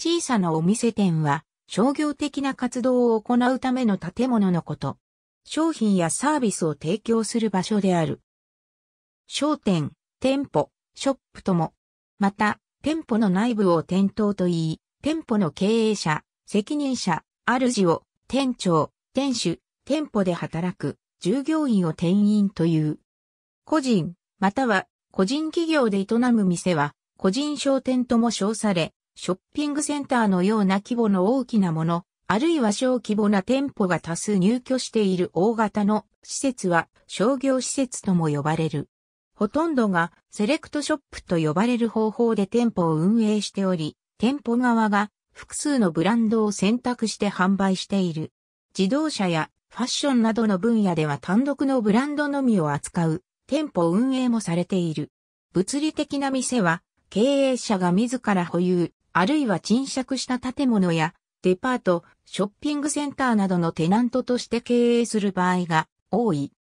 小さなお店店は商業的な活動を行うための建物のこと。商品やサービスを提供する場所である。商店、店舗、ショップとも。また、店舗の内部を店頭と言い、店舗の経営者、責任者、主を、店長、店主、店舗で働く、従業員を店員という。個人、または個人企業で営む店は、個人商店とも称され、ショッピングセンターのような規模の大きなもの、あるいは小規模な店舗が多数入居している大型の施設は商業施設とも呼ばれる。ほとんどがセレクトショップと呼ばれる方法で店舗を運営しており、店舗側が複数のブランドを選択して販売している。自動車やファッションなどの分野では単独のブランドのみを扱う店舗運営もされている。物理的な店は経営者が自ら保有、あるいは賃借した建物やデパート、ショッピングセンターなどのテナントとして経営する場合が多い。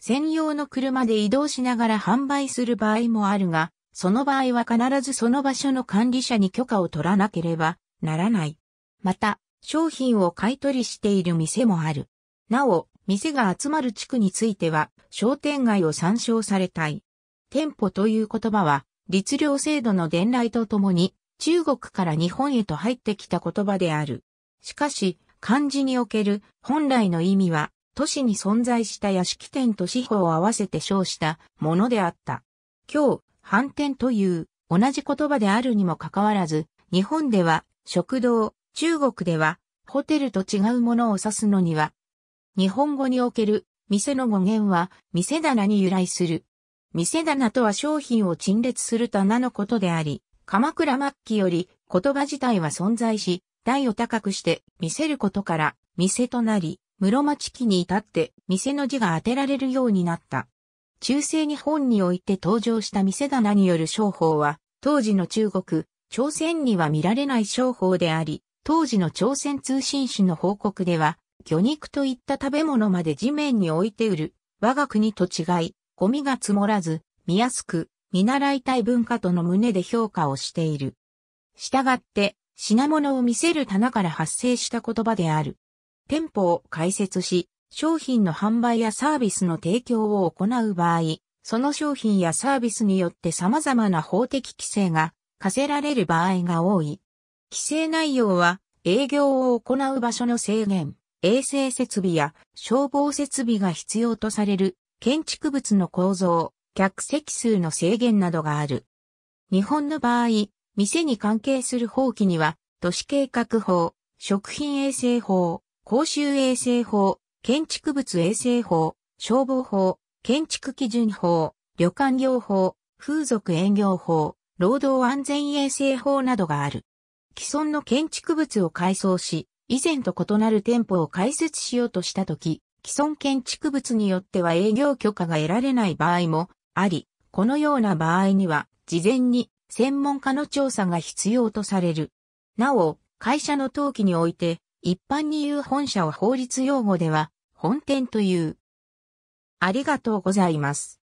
専用の車で移動しながら販売する場合もあるが、その場合は必ずその場所の管理者に許可を取らなければならない。また、商品を買い取りしている店もある。なお、店が集まる地区については、商店街を参照されたい。店舗という言葉は、律令制度の伝来とともに中国から日本へと入ってきた言葉である。しかし、漢字における本来の意味は、都市に存在した屋敷店と司法を合わせて称したものであった。今日、反転という同じ言葉であるにもかかわらず、日本では食堂、中国ではホテルと違うものを指すのには、日本語における店の語源は店棚に由来する。店棚とは商品を陳列する棚のことであり、鎌倉末期より言葉自体は存在し、台を高くして見せることから店となり、室町期に至って店の字が当てられるようになった。中世日本において登場した店棚による商法は、当時の中国、朝鮮には見られない商法であり、当時の朝鮮通信史の報告では、魚肉といった食べ物まで地面に置いて売る、我が国と違い、ゴミが積もらず、見やすく、見習いたい文化との胸で評価をしている。従って、品物を見せる棚から発生した言葉である。店舗を開設し、商品の販売やサービスの提供を行う場合、その商品やサービスによって様々な法的規制が課せられる場合が多い。規制内容は、営業を行う場所の制限、衛生設備や消防設備が必要とされる建築物の構造、客席数の制限などがある。日本の場合、店に関係する法規には、都市計画法、食品衛生法、公衆衛生法、建築物衛生法、消防法、建築基準法、旅館業法、風俗営業法、労働安全衛生法などがある。既存の建築物を改装し、以前と異なる店舗を開設しようとしたとき、既存建築物によっては営業許可が得られない場合もあり、このような場合には、事前に専門家の調査が必要とされる。なお、会社の登記において、一般に言う本社を法律用語では、本店という。ありがとうございます。